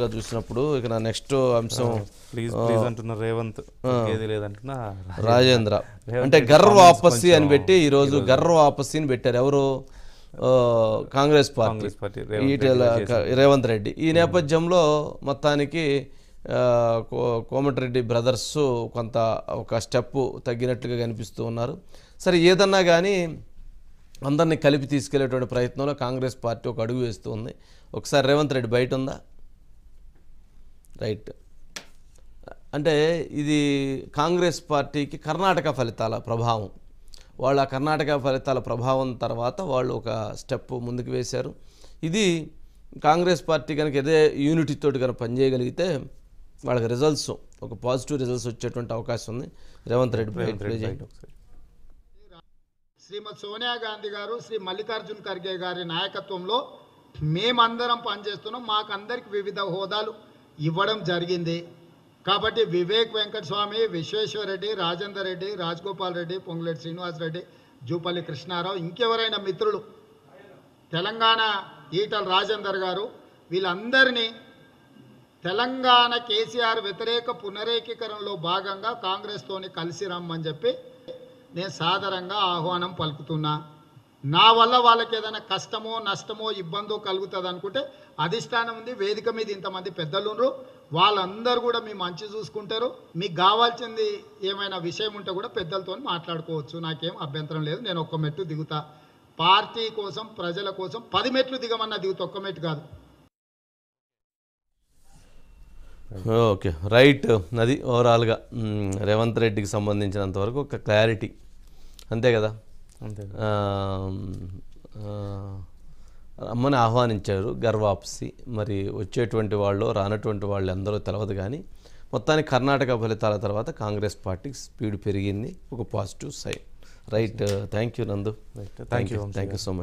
గా చూసినప్పుడు ఇక నా నెక్స్ట్ అంశం ప్లీజ్ ప్లీజ్ రేవంత్ ఏది లేదంటున్నా రాజేంద్ర అంటే గర్ర వాపసి అని పెట్టి ఈ రోజు గర్వ వాపసిని పెట్టారు ఎవరు కాంగ్రెస్ పార్టీ ఈటెల రేవంత్ రెడ్డి ఈ నేపథ్యంలో మొత్తానికి కోమటిరెడ్డి బ్రదర్స్ కొంత ఒక స్టెప్ తగ్గినట్లుగా కనిపిస్తూ ఉన్నారు సరే ఏదన్నా కానీ అందరినీ కలిపి తీసుకెళ్లేటువంటి ప్రయత్నంలో కాంగ్రెస్ పార్టీ ఒక అడుగు వేస్తుంది ఒకసారి రేవంత్ రెడ్డి బయట ఉందా రైట్ అంటే ఇది కాంగ్రెస్ పార్టీకి కర్ణాటక ఫలితాల ప్రభావం వాళ్ళు ఆ కర్ణాటక ఫలితాల ప్రభావం తర్వాత వాళ్ళు ఒక స్టెప్ ముందుకు వేశారు ఇది కాంగ్రెస్ పార్టీ కనుక ఇదే యూనిటీతో కనుక పనిచేయగలిగితే వాళ్ళకి రిజల్ట్స్ ఒక పాజిటివ్ రిజల్ట్స్ వచ్చేటువంటి అవకాశం ఉంది రేవంత్ రెడ్డి శ్రీమతి సోనియా గాంధీ గారు శ్రీ మల్లికార్జున్ ఖర్గే గారి నాయకత్వంలో మేమందరం పనిచేస్తున్నాం మాకందరికి వివిధ హోదాలు ఇవ్వడం జరిగింది కాబట్టి వివేక్ వెంకటస్వామి విశ్వేశ్వర రెడ్డి రాజేందర్ రెడ్డి రాజగోపాల్ రెడ్డి పొంగులేటి శ్రీనివాసరెడ్డి జూపల్లి కృష్ణారావు ఇంకెవరైనా మిత్రులు తెలంగాణ ఈటల రాజేందర్ గారు వీళ్ళందరినీ తెలంగాణ కేసీఆర్ వ్యతిరేక పునరేకీకరణలో భాగంగా కాంగ్రెస్తోని కలిసి రమ్మని చెప్పి నేను సాధారణంగా ఆహ్వానం పలుకుతున్నా నా వల్ల వాళ్ళకి ఏదైనా కష్టమో నష్టమో ఇబ్బందో కలుగుతుంది అనుకుంటే అధిష్టానం ఉంది వేదిక మీద ఇంతమంది పెద్దలుండ్రు వాళ్ళందరూ కూడా మీ మంచి చూసుకుంటారు మీకు కావాల్సింది ఏమైనా విషయం ఉంటే కూడా పెద్దలతో మాట్లాడుకోవచ్చు నాకేం అభ్యంతరం లేదు నేను ఒక్క మెట్టు దిగుతా పార్టీ కోసం ప్రజల కోసం పది మెట్లు దిగమన్నా దిగుతా ఒక్క మెట్టు కాదు ఓకే రైట్ అది ఓవరాల్గా రేవంత్ రెడ్డికి సంబంధించినంతవరకు ఒక క్లారిటీ అంతే కదా అమ్మని ఆహ్వానించారు గర్వాప్సి మరి వచ్చేటువంటి వాళ్ళు రానటువంటి వాళ్ళు అందరూ తెలవదు కానీ మొత్తానికి కర్ణాటక ఫలితాల తర్వాత కాంగ్రెస్ పార్టీకి స్పీడ్ పెరిగింది ఒక positive sign right thank you Nandu thank you thank you so much